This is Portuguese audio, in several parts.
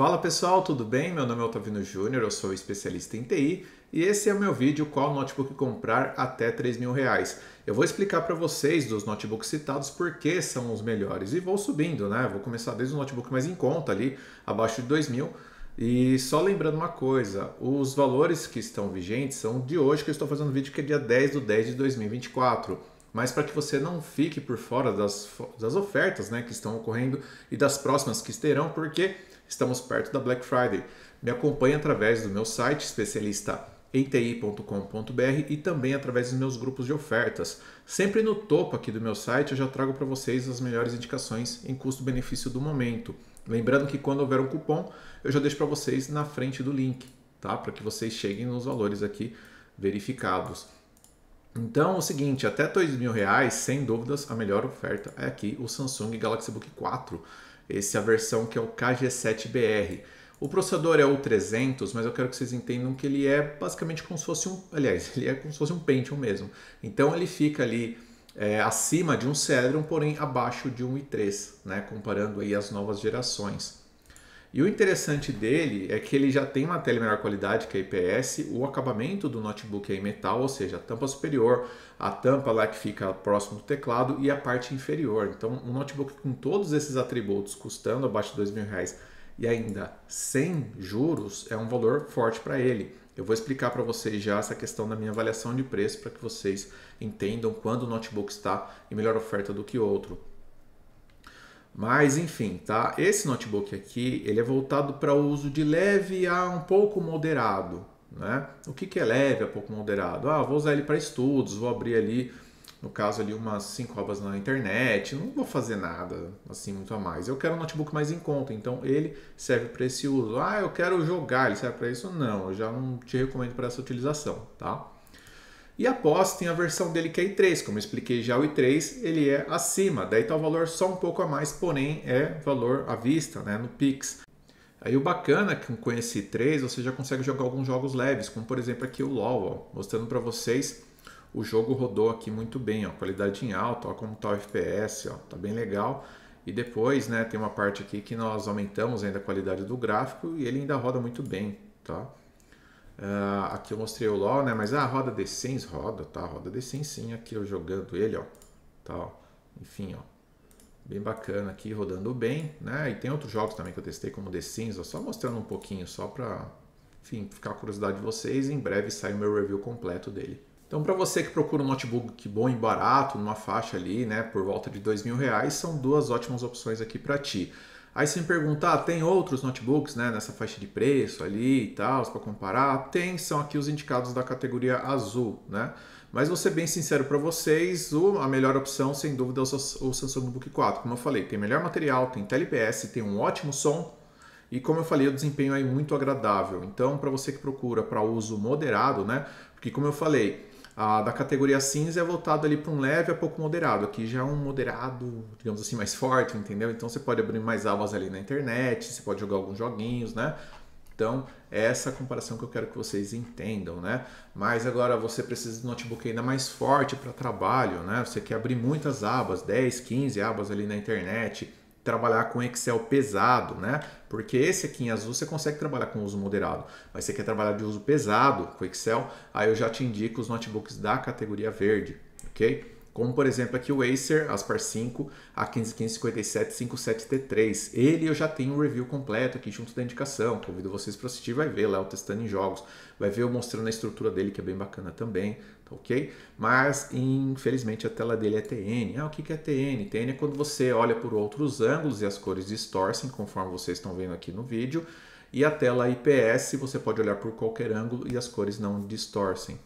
Fala pessoal, tudo bem? Meu nome é Otavino Júnior, eu sou especialista em TI e esse é o meu vídeo qual notebook comprar até 3 mil reais. Eu vou explicar para vocês dos notebooks citados por que são os melhores e vou subindo, né? Vou começar desde o notebook mais em conta ali, abaixo de 2 mil. E só lembrando uma coisa, os valores que estão vigentes são de hoje que eu estou fazendo o vídeo que é dia 10 do 10 de 2024 mas para que você não fique por fora das, das ofertas né, que estão ocorrendo e das próximas que terão, porque Estamos perto da Black Friday. Me acompanhe através do meu site especialista enti.com.br e também através dos meus grupos de ofertas. Sempre no topo aqui do meu site eu já trago para vocês as melhores indicações em custo-benefício do momento. Lembrando que quando houver um cupom, eu já deixo para vocês na frente do link, tá? Para que vocês cheguem nos valores aqui verificados. Então, é o seguinte, até R$ reais, sem dúvidas, a melhor oferta é aqui o Samsung Galaxy Book 4. Essa é a versão que é o KG7BR. O processador é o 300, mas eu quero que vocês entendam que ele é basicamente como se fosse um, aliás, ele é como se fosse um Pentium mesmo. Então ele fica ali é, acima de um Celeron, porém abaixo de um i3, né? Comparando aí as novas gerações. E o interessante dele é que ele já tem uma tela melhor qualidade que a IPS, o acabamento do notebook é em metal, ou seja, a tampa superior, a tampa lá que fica próximo do teclado e a parte inferior. Então, um notebook com todos esses atributos custando abaixo de dois mil reais e ainda sem juros é um valor forte para ele. Eu vou explicar para vocês já essa questão da minha avaliação de preço para que vocês entendam quando o notebook está em melhor oferta do que outro. Mas enfim, tá? Esse notebook aqui, ele é voltado para o uso de leve a um pouco moderado, né? O que, que é leve a pouco moderado? Ah, vou usar ele para estudos, vou abrir ali, no caso ali umas 5 abas na internet, não vou fazer nada assim muito a mais. Eu quero um notebook mais em conta, então ele serve para esse uso. Ah, eu quero jogar, ele serve para isso? Não, eu já não te recomendo para essa utilização, tá? E após tem a versão dele que é i3, como eu expliquei já o i3, ele é acima, daí está o valor só um pouco a mais, porém é valor à vista, né, no Pix. Aí o bacana é que com esse i3 você já consegue jogar alguns jogos leves, como por exemplo aqui o LoL, ó, mostrando para vocês o jogo rodou aqui muito bem, ó, qualidade em alta, ó, como está o FPS, ó, tá bem legal. E depois, né, tem uma parte aqui que nós aumentamos ainda a qualidade do gráfico e ele ainda roda muito bem, tá? Uh, aqui eu mostrei o LoL, né? Mas a ah, roda D6 roda, tá? Roda D6 sim, aqui eu jogando ele, ó. Tá, ó. Enfim, ó. Bem bacana aqui, rodando bem, né? E tem outros jogos também que eu testei, como The Sims, ó. Só mostrando um pouquinho, só pra, enfim, ficar a curiosidade de vocês. Em breve sai o meu review completo dele. Então, para você que procura um notebook bom e barato, numa faixa ali, né, por volta de dois mil reais, são duas ótimas opções aqui para ti. Aí você me perguntar, ah, tem outros notebooks né, nessa faixa de preço ali e tal, para comparar? Tem, são aqui os indicados da categoria azul, né? Mas vou ser bem sincero para vocês, a melhor opção, sem dúvida, é o Samsung Book 4. Como eu falei, tem melhor material, tem TLPS, tem um ótimo som e, como eu falei, o desempenho é muito agradável. Então, para você que procura para uso moderado, né? Porque, como eu falei, a da categoria cinza é voltado ali para um leve a pouco moderado. Aqui já é um moderado, digamos assim, mais forte, entendeu? Então você pode abrir mais abas ali na internet, você pode jogar alguns joguinhos, né? Então, é essa comparação que eu quero que vocês entendam, né? Mas agora você precisa de um notebook ainda mais forte para trabalho, né? Você quer abrir muitas abas, 10, 15 abas ali na internet, trabalhar com Excel pesado, né? Porque esse aqui em azul você consegue trabalhar com uso moderado, mas você quer trabalhar de uso pesado com Excel, aí eu já te indico os notebooks da categoria verde, ok? Como, por exemplo, aqui o Acer Aspar 5 A15557-57T3. Ele eu já tenho um review completo aqui junto da indicação. Convido vocês para assistir, vai ver lá eu testando em jogos. Vai ver eu mostrando a estrutura dele, que é bem bacana também, tá ok? Mas, infelizmente, a tela dele é TN. Ah, o que é TN? TN é quando você olha por outros ângulos e as cores distorcem, conforme vocês estão vendo aqui no vídeo. E a tela IPS, você pode olhar por qualquer ângulo e as cores não distorcem,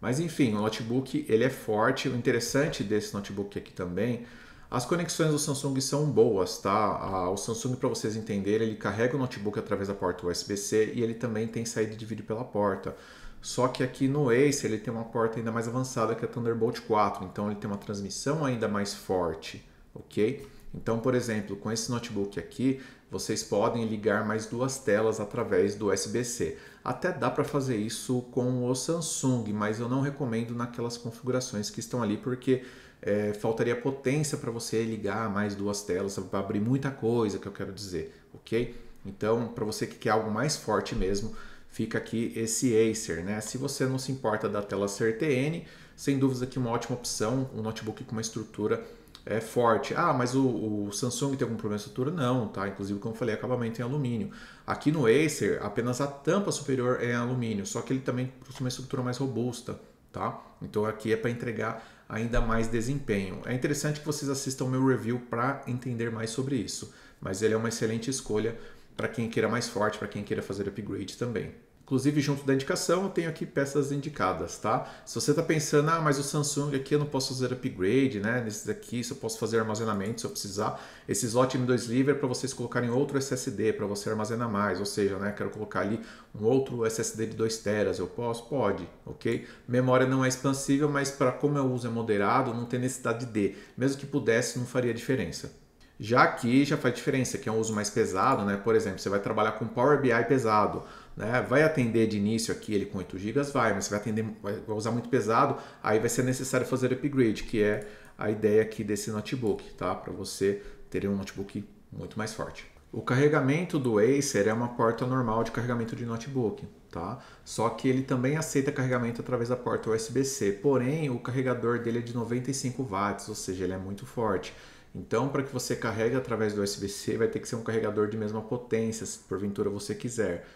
mas enfim, o notebook ele é forte. O interessante desse notebook aqui também, as conexões do Samsung são boas, tá? O Samsung, para vocês entenderem, ele carrega o notebook através da porta USB-C e ele também tem saída de vídeo pela porta. Só que aqui no Ace ele tem uma porta ainda mais avançada que a Thunderbolt 4, então ele tem uma transmissão ainda mais forte, ok? Então, por exemplo, com esse notebook aqui, vocês podem ligar mais duas telas através do USB-C. Até dá para fazer isso com o Samsung, mas eu não recomendo naquelas configurações que estão ali, porque é, faltaria potência para você ligar mais duas telas, para abrir muita coisa que eu quero dizer, ok? Então, para você que quer algo mais forte mesmo, fica aqui esse Acer, né? Se você não se importa da tela ser TN, sem dúvida que é uma ótima opção, um notebook com uma estrutura é, forte. Ah, mas o, o, Samsung tem algum problema de estrutura? Não, tá? Inclusive, como eu falei, acabamento em alumínio. Aqui no Acer, apenas a tampa superior é em alumínio, só que ele também possui uma estrutura mais robusta, tá? Então aqui é para entregar ainda mais desempenho. É interessante que vocês assistam meu review para entender mais sobre isso, mas ele é uma excelente escolha para quem queira mais forte, para quem queira fazer upgrade também. Inclusive, junto da indicação, eu tenho aqui peças indicadas, tá? Se você está pensando, ah, mas o Samsung aqui eu não posso fazer upgrade, né? Nesses aqui, se eu posso fazer armazenamento se eu precisar. Esse slot M2 Liver é para vocês colocarem outro SSD, para você armazenar mais. Ou seja, né? Quero colocar ali um outro SSD de 2 teras. Eu posso? Pode, ok? Memória não é expansível, mas para como eu uso é moderado, não tem necessidade de. Mesmo que pudesse, não faria diferença. Já aqui já faz diferença, que é um uso mais pesado, né? Por exemplo, você vai trabalhar com Power BI pesado né? Vai atender de início aqui ele com 8 GB? Vai, mas você vai, atender, vai usar muito pesado, aí vai ser necessário fazer upgrade, que é a ideia aqui desse notebook, tá? para você ter um notebook muito mais forte. O carregamento do Acer é uma porta normal de carregamento de notebook, tá? Só que ele também aceita carregamento através da porta USB-C, porém o carregador dele é de 95 watts, ou seja, ele é muito forte. Então, para que você carregue através do USB-C, vai ter que ser um carregador de mesma potência, se porventura você quiser.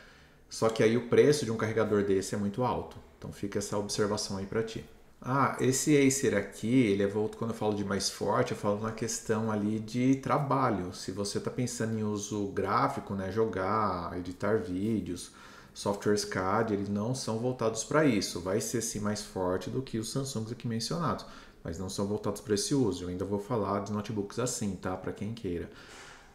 Só que aí o preço de um carregador desse é muito alto. Então fica essa observação aí para ti. Ah, esse Acer aqui, ele é volto quando eu falo de mais forte, eu falo na questão ali de trabalho. Se você está pensando em uso gráfico, né, jogar, editar vídeos, softwares CAD, eles não são voltados para isso. Vai ser sim mais forte do que os Samsungs aqui mencionados, mas não são voltados para esse uso. Eu ainda vou falar dos notebooks assim, tá, para quem queira.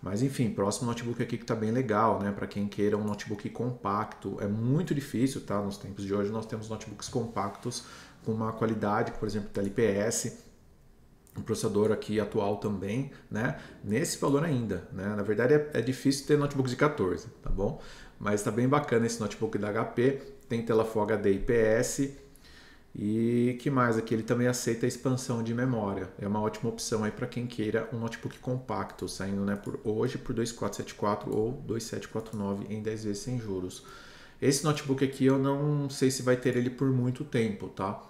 Mas enfim, próximo notebook aqui que está bem legal, né? Para quem queira um notebook compacto, é muito difícil, tá? Nos tempos de hoje nós temos notebooks compactos com uma qualidade, por exemplo, da LPS, um processador aqui atual também, né? Nesse valor ainda, né? Na verdade é, é difícil ter notebooks de 14, tá bom? Mas está bem bacana esse notebook da HP, tem tela Full HD IPS, e que mais aqui? Ele também aceita a expansão de memória. É uma ótima opção aí para quem queira um notebook compacto, saindo né, por hoje por 2474 ou 2749 em 10 vezes sem juros. Esse notebook aqui eu não sei se vai ter ele por muito tempo, tá?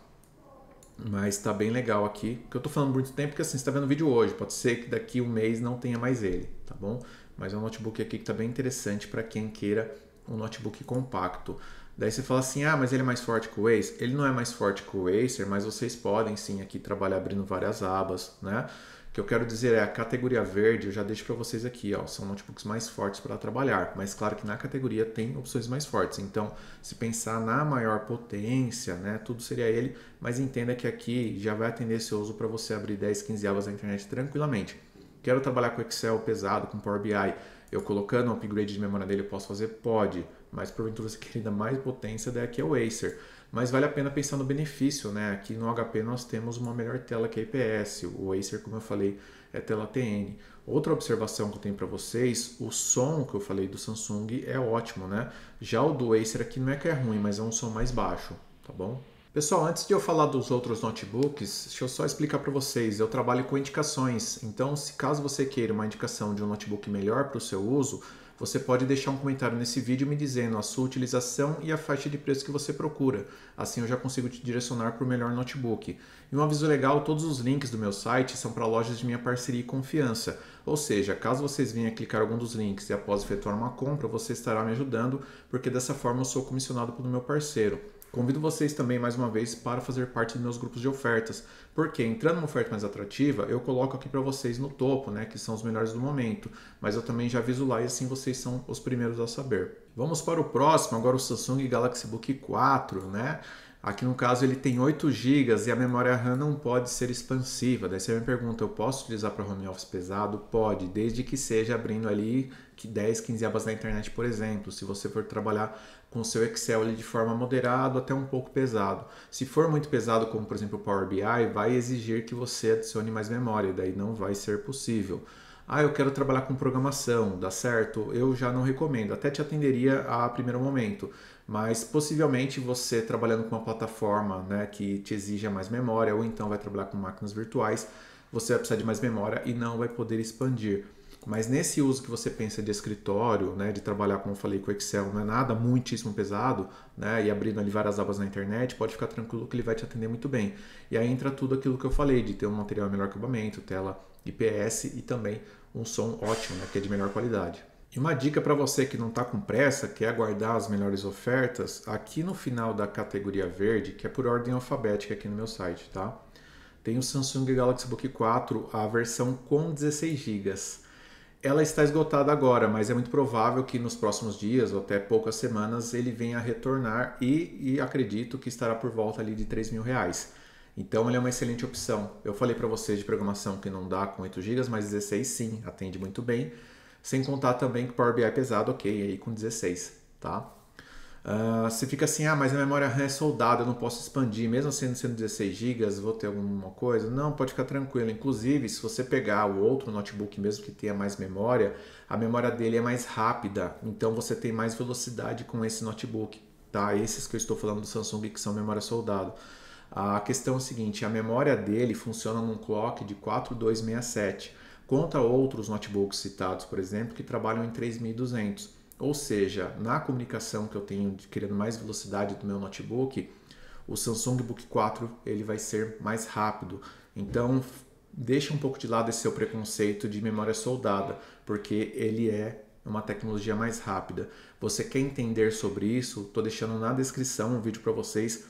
Mas tá bem legal aqui. Que eu tô falando muito tempo porque assim, você tá vendo o vídeo hoje, pode ser que daqui um mês não tenha mais ele, tá bom? Mas é um notebook aqui que tá bem interessante para quem queira um notebook compacto. Daí você fala assim: ah, mas ele é mais forte que o Acer. Ele não é mais forte que o Acer, mas vocês podem sim aqui trabalhar abrindo várias abas, né? O que eu quero dizer é a categoria verde, eu já deixo para vocês aqui, ó, são notebooks mais fortes para trabalhar, mas claro que na categoria tem opções mais fortes. Então, se pensar na maior potência, né, tudo seria ele, mas entenda que aqui já vai atender esse uso para você abrir 10, 15 abas na internet tranquilamente. Quero trabalhar com Excel pesado, com Power BI, eu colocando um upgrade de memória dele, eu posso fazer? Pode mas porventura você quer ainda mais potência, daí aqui é o Acer. Mas vale a pena pensar no benefício, né? Aqui no HP nós temos uma melhor tela que a IPS, o Acer, como eu falei, é tela TN. Outra observação que eu tenho para vocês, o som que eu falei do Samsung é ótimo, né? Já o do Acer aqui não é que é ruim, mas é um som mais baixo, tá bom? Pessoal, antes de eu falar dos outros notebooks, deixa eu só explicar para vocês. Eu trabalho com indicações, então se caso você queira uma indicação de um notebook melhor para o seu uso, você pode deixar um comentário nesse vídeo me dizendo a sua utilização e a faixa de preço que você procura. Assim eu já consigo te direcionar para o melhor notebook. E um aviso legal, todos os links do meu site são para lojas de minha parceria e confiança. Ou seja, caso vocês venham clicar algum dos links e após efetuar uma compra, você estará me ajudando, porque dessa forma eu sou comissionado pelo meu parceiro. Convido vocês também mais uma vez para fazer parte dos meus grupos de ofertas, porque entrando numa oferta mais atrativa, eu coloco aqui para vocês no topo, né, que são os melhores do momento, mas eu também já aviso lá e assim vocês são os primeiros a saber. Vamos para o próximo, agora o Samsung Galaxy Book 4, né? Aqui no caso ele tem 8 GB e a memória RAM não pode ser expansiva. Daí você me pergunta, eu posso utilizar para home office pesado? Pode, desde que seja abrindo ali 10, 15 abas na internet, por exemplo. Se você for trabalhar com o seu Excel ali de forma moderado até um pouco pesado. Se for muito pesado, como por exemplo o Power BI, vai exigir que você adicione mais memória, daí não vai ser possível. Ah, eu quero trabalhar com programação, dá certo? Eu já não recomendo, até te atenderia a primeiro momento, mas possivelmente você trabalhando com uma plataforma né, que te exija mais memória, ou então vai trabalhar com máquinas virtuais, você vai precisar de mais memória e não vai poder expandir. Mas nesse uso que você pensa de escritório, né, de trabalhar, como eu falei, com Excel, não é nada muitíssimo pesado, né, e abrindo ali várias abas na internet, pode ficar tranquilo que ele vai te atender muito bem. E aí entra tudo aquilo que eu falei, de ter um material melhor acabamento, tela IPS e também um som ótimo, né, que é de melhor qualidade. E uma dica para você que não está com pressa, quer é aguardar as melhores ofertas, aqui no final da categoria verde, que é por ordem alfabética aqui no meu site, tá? Tem o Samsung Galaxy Book 4, a versão com 16 GB. Ela está esgotada agora, mas é muito provável que nos próximos dias ou até poucas semanas ele venha a retornar e, e acredito que estará por volta ali de 3 mil reais. Então ele é uma excelente opção. Eu falei para vocês de programação que não dá com 8 GB, mas 16 sim, atende muito bem. Sem contar também que Power BI é pesado, ok, aí com 16, tá? Ah, você fica assim, ah, mas a memória RAM é soldada, eu não posso expandir, mesmo sendo, sendo 16 GB, vou ter alguma coisa? Não, pode ficar tranquilo. Inclusive, se você pegar o outro notebook, mesmo que tenha mais memória, a memória dele é mais rápida, então você tem mais velocidade com esse notebook, tá? Esses que eu estou falando do Samsung que são memória soldada. A questão é a seguinte, a memória dele funciona num clock de 4267, contra outros notebooks citados, por exemplo, que trabalham em 3200. Ou seja, na comunicação que eu tenho querendo mais velocidade do meu notebook, o Samsung Book 4 ele vai ser mais rápido. Então deixa um pouco de lado esse seu preconceito de memória soldada, porque ele é uma tecnologia mais rápida. Você quer entender sobre isso? Estou deixando na descrição um vídeo para vocês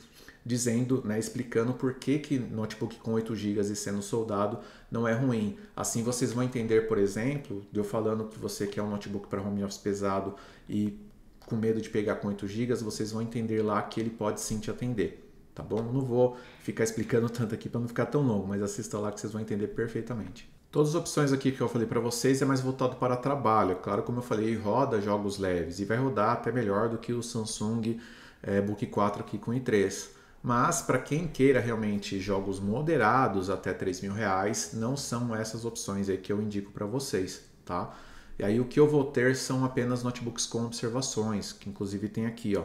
dizendo, né, explicando por que, que notebook com 8 GB e sendo soldado não é ruim. Assim vocês vão entender, por exemplo, eu falando que você quer um notebook para home office pesado e com medo de pegar com 8 GB, vocês vão entender lá que ele pode sim te atender. Tá bom? Não vou ficar explicando tanto aqui para não ficar tão longo, mas assista lá que vocês vão entender perfeitamente. Todas as opções aqui que eu falei para vocês é mais voltado para trabalho. É claro, como eu falei, roda jogos leves e vai rodar até melhor do que o Samsung é, Book 4 aqui com i3. Mas para quem queira realmente jogos moderados até 3 mil reais, não são essas opções aí que eu indico para vocês, tá? E aí o que eu vou ter são apenas notebooks com observações, que inclusive tem aqui, ó,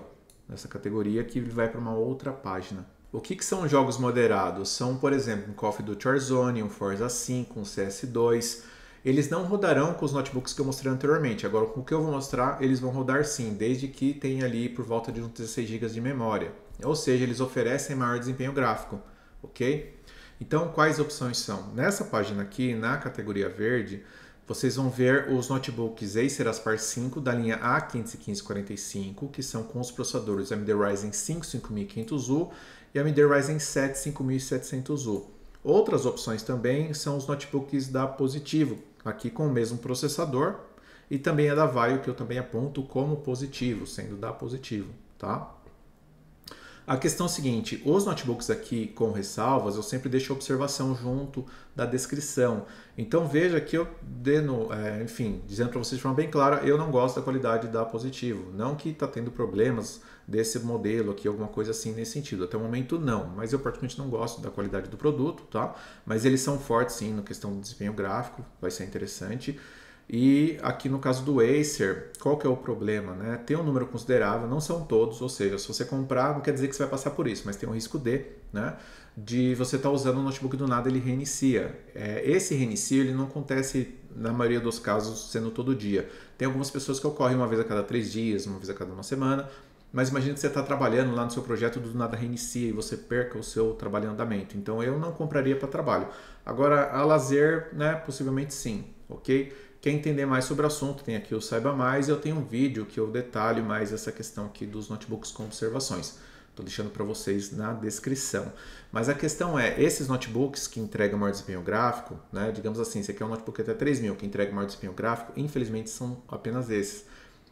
nessa categoria que vai para uma outra página. O que, que, são jogos moderados? São, por exemplo, um Coffee Do Duty um Forza 5, um CS2. Eles não rodarão com os notebooks que eu mostrei anteriormente. Agora, com o que eu vou mostrar, eles vão rodar sim, desde que tenha ali por volta de uns 16 GB de memória ou seja, eles oferecem maior desempenho gráfico, ok? Então, quais opções são? Nessa página aqui, na categoria verde, vocês vão ver os notebooks Acer Aspar 5 da linha A51545, que são com os processadores AMD Ryzen 5 5500U e AMD Ryzen 7 5700U. Outras opções também são os notebooks da Positivo, aqui com o mesmo processador, e também a da Vaio, que eu também aponto como positivo, sendo da Positivo, tá? A questão é a seguinte: os notebooks aqui com ressalvas, eu sempre deixo a observação junto da descrição. Então veja que eu deno, é, enfim, dizendo para vocês de forma bem clara, eu não gosto da qualidade da positivo. Não que está tendo problemas desse modelo aqui, alguma coisa assim nesse sentido. Até o momento não, mas eu particularmente não gosto da qualidade do produto, tá? Mas eles são fortes sim na questão do desempenho gráfico, vai ser interessante. E aqui no caso do Acer, qual que é o problema? Né? Tem um número considerável, não são todos, ou seja, se você comprar, não quer dizer que você vai passar por isso, mas tem um risco de, né? De você estar tá usando o notebook do nada, ele reinicia. É, esse reinicio ele não acontece na maioria dos casos sendo todo dia. Tem algumas pessoas que ocorrem uma vez a cada três dias, uma vez a cada uma semana, mas imagina que você está trabalhando lá no seu projeto do nada reinicia e você perca o seu trabalho em andamento. Então eu não compraria para trabalho. Agora, a lazer, né? Possivelmente sim, ok? Quer entender mais sobre o assunto? Tem aqui o Saiba Mais e eu tenho um vídeo que eu detalho mais essa questão aqui dos notebooks com observações. Estou deixando para vocês na descrição. Mas a questão é, esses notebooks que entregam maior desempenho gráfico, né, digamos assim, você quer é um notebook até 3000 que entrega maior desempenho gráfico, infelizmente são apenas esses.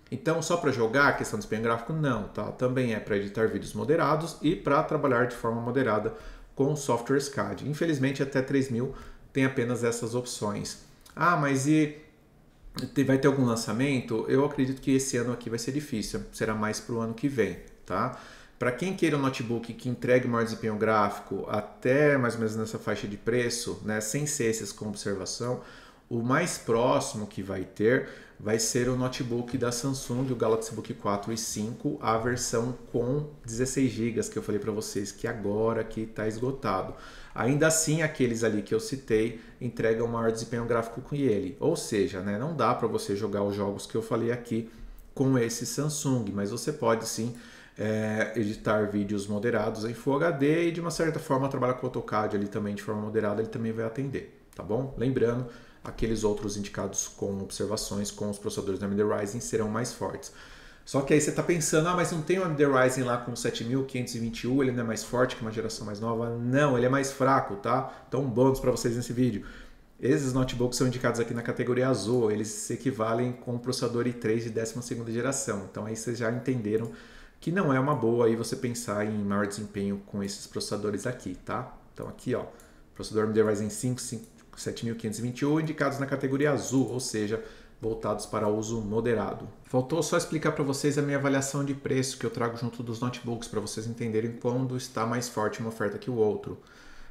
Então, só para jogar, a questão de desempenho gráfico não, tá? Também é para editar vídeos moderados e para trabalhar de forma moderada com software SCAD. Infelizmente, até 3000 tem apenas essas opções. Ah, mas e vai ter algum lançamento? Eu acredito que esse ano aqui vai ser difícil, será mais para o ano que vem, tá? Para quem queira um notebook que entregue maior desempenho gráfico até mais ou menos nessa faixa de preço, né, sem ser esses com observação, o mais próximo que vai ter vai ser o notebook da Samsung, o Galaxy Book 4 e 5, a versão com 16 GB que eu falei para vocês que agora que está esgotado. Ainda assim, aqueles ali que eu citei entregam maior desempenho gráfico com ele. Ou seja, né, não dá para você jogar os jogos que eu falei aqui com esse Samsung, mas você pode sim é, editar vídeos moderados em Full HD e de uma certa forma trabalhar com o AutoCAD ali também de forma moderada, ele também vai atender, tá bom? Lembrando, aqueles outros indicados com observações com os processadores da AMD Ryzen serão mais fortes. Só que aí você está pensando, ah, mas não tem o AMD Ryzen lá com 7521, ele não é mais forte que uma geração mais nova? Não, ele é mais fraco, tá? Então, bônus para vocês nesse vídeo. Esses notebooks são indicados aqui na categoria azul, eles se equivalem com o processador i3 de 12 geração. Então aí vocês já entenderam que não é uma boa aí você pensar em maior desempenho com esses processadores aqui, tá? Então aqui, ó, processador AMD Ryzen 5, 7521, indicados na categoria azul, ou seja, voltados para uso moderado. Faltou só explicar para vocês a minha avaliação de preço que eu trago junto dos notebooks para vocês entenderem quando está mais forte uma oferta que o outro.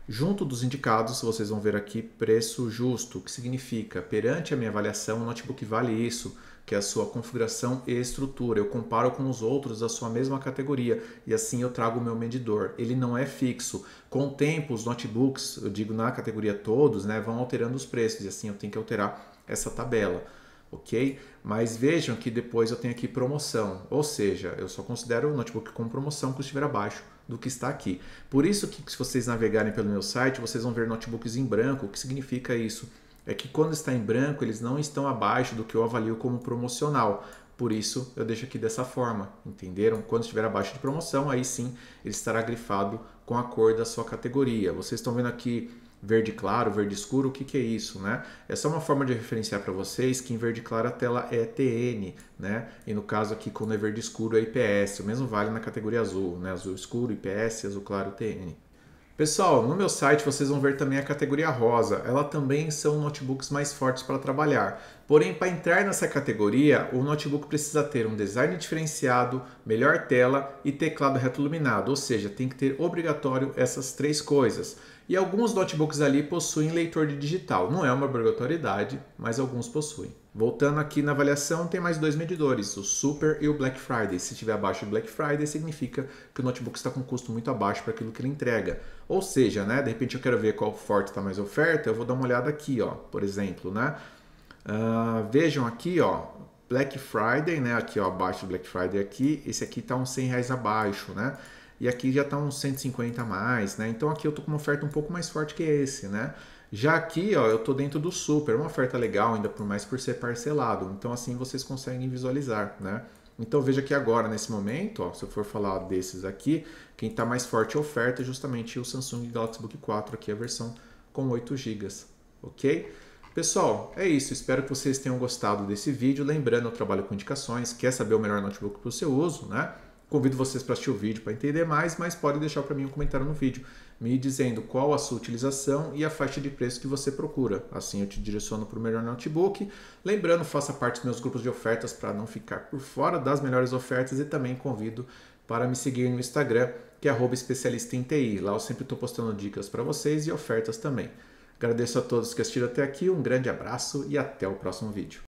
Junto dos indicados, vocês vão ver aqui preço justo, que significa perante a minha avaliação, o notebook vale isso, que é a sua configuração e estrutura. Eu comparo com os outros da sua mesma categoria e assim eu trago o meu medidor. Ele não é fixo. Com o tempo, os notebooks, eu digo na categoria todos, né, vão alterando os preços e assim eu tenho que alterar essa tabela ok? Mas vejam que depois eu tenho aqui promoção, ou seja, eu só considero o notebook como promoção que estiver abaixo do que está aqui. Por isso que se vocês navegarem pelo meu site, vocês vão ver notebooks em branco. O que significa isso? É que quando está em branco, eles não estão abaixo do que eu avalio como promocional. Por isso eu deixo aqui dessa forma, entenderam? Quando estiver abaixo de promoção, aí sim ele estará grifado com a cor da sua categoria. Vocês estão vendo aqui verde claro, verde escuro, o que, que é isso, né? É só uma forma de referenciar para vocês que em verde claro a tela é TN, né? E no caso aqui, quando é verde escuro, é IPS. O mesmo vale na categoria azul, né? Azul escuro, IPS, azul claro, TN. Pessoal, no meu site vocês vão ver também a categoria rosa. Ela também são notebooks mais fortes para trabalhar. Porém, para entrar nessa categoria, o notebook precisa ter um design diferenciado, melhor tela e teclado retoluminado, ou seja, tem que ter obrigatório essas três coisas. E alguns notebooks ali possuem leitor de digital. Não é uma obrigatoriedade, mas alguns possuem. Voltando aqui na avaliação, tem mais dois medidores, o Super e o Black Friday. Se estiver abaixo do Black Friday, significa que o notebook está com um custo muito abaixo para aquilo que ele entrega. Ou seja, né, de repente eu quero ver qual forte está mais oferta, eu vou dar uma olhada aqui, ó, por exemplo, né? Uh, vejam aqui, ó, Black Friday, né? Aqui ó, abaixo do Black Friday aqui, esse aqui está uns 100 reais abaixo, né? e aqui já está uns 150 a mais, né? Então aqui eu estou com uma oferta um pouco mais forte que esse, né? Já aqui, ó, eu estou dentro do super, uma oferta legal ainda por mais por ser parcelado. Então assim vocês conseguem visualizar, né? Então veja que agora, nesse momento, ó, se eu for falar desses aqui, quem está mais forte a oferta é justamente o Samsung Galaxy Book 4, aqui a versão com 8 GB, ok? Pessoal, é isso. Espero que vocês tenham gostado desse vídeo. Lembrando, eu trabalho com indicações. Quer saber o melhor notebook para o seu uso, né? Convido vocês para assistir o vídeo para entender mais, mas pode deixar para mim um comentário no vídeo me dizendo qual a sua utilização e a faixa de preço que você procura. Assim eu te direciono para o melhor notebook. Lembrando, faça parte dos meus grupos de ofertas para não ficar por fora das melhores ofertas e também convido para me seguir no Instagram, que é especialista em TI. Lá eu sempre estou postando dicas para vocês e ofertas também. Agradeço a todos que assistiram até aqui, um grande abraço e até o próximo vídeo.